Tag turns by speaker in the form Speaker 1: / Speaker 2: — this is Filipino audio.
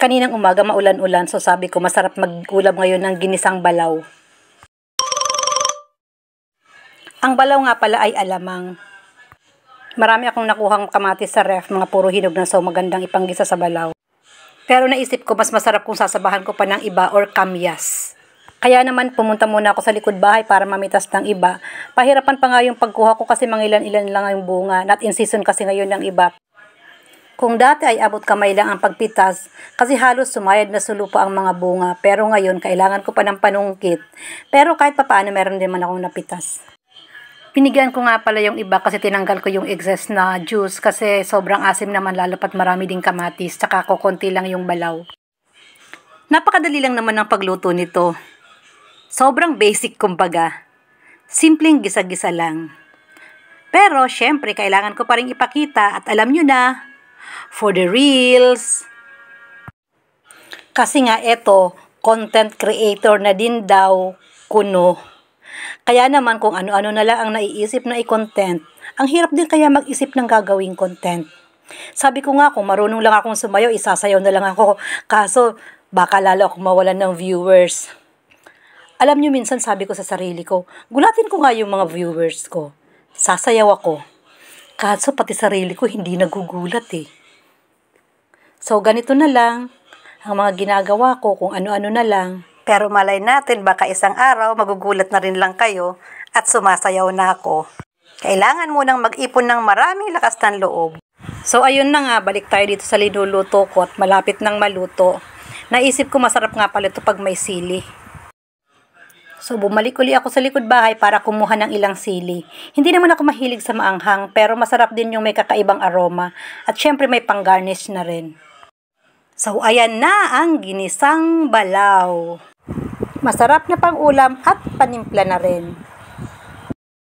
Speaker 1: Kaninang umaga maulan-ulan so sabi ko masarap mag-ulam ngayon ng ginisang balaw. Ang balaw nga pala ay alamang. Marami akong nakuhang kamatis sa ref, mga puro hinog na so magandang ipanggisa sa balaw. Pero naisip ko mas masarap kung sasabahan ko pa ng iba or kamyas. Kaya naman pumunta muna ako sa likod bahay para mamitas ng iba. Pahirapan pa nga yung pagkuha ko kasi mangilan-ilan lang ang bunga. Not in season kasi ngayon ng iba. Kung dati ay abot kamay lang ang pagpitas kasi halos sumayad na sulupa ang mga bunga pero ngayon kailangan ko pa ng panungkit. Pero kahit papaano meron din man akong napitas. Pinigyan ko nga pala yung iba kasi tinanggal ko yung excess na juice kasi sobrang asim naman lalo marami din kamatis tsaka kukunti lang yung balaw. Napakadali lang naman ang pagluto nito. Sobrang basic kumbaga. Simpleng gisa-gisa lang. Pero syempre kailangan ko pa rin ipakita at alam nyo na for the reels. Kasi nga ito, content creator na din daw kuno. Kaya naman kung ano-ano na lang ang naiisip na i-content, ang hirap din kaya mag-isip ng gagawing content. Sabi ko nga, kung marunong lang akong sumayaw, isasayaw na lang ako. Kaso, baka lalo akong mawalan ng viewers. Alam niyo minsan sabi ko sa sarili ko, gulatin ko nga yung mga viewers ko. Sasayaw ako. Kaso pati sarili ko hindi nagugulat eh. So ganito na lang ang mga ginagawa ko kung ano-ano na lang. Pero malay natin baka isang araw magugulat na rin lang kayo at sumasayaw na ako. Kailangan mo nang mag-ipon ng maraming lakas ng loob. So ayun na nga, balik tayo dito sa linuluto ko at malapit ng maluto. Naisip ko masarap nga pala ito pag may sili. So bumalik uli ako sa likod bahay para kumuha ng ilang sili. Hindi naman ako mahilig sa maanghang pero masarap din yung may kakaibang aroma at syempre may pang-garnish na rin. So ayan na ang ginisang balaw. Masarap na pang ulam at panimpla na rin.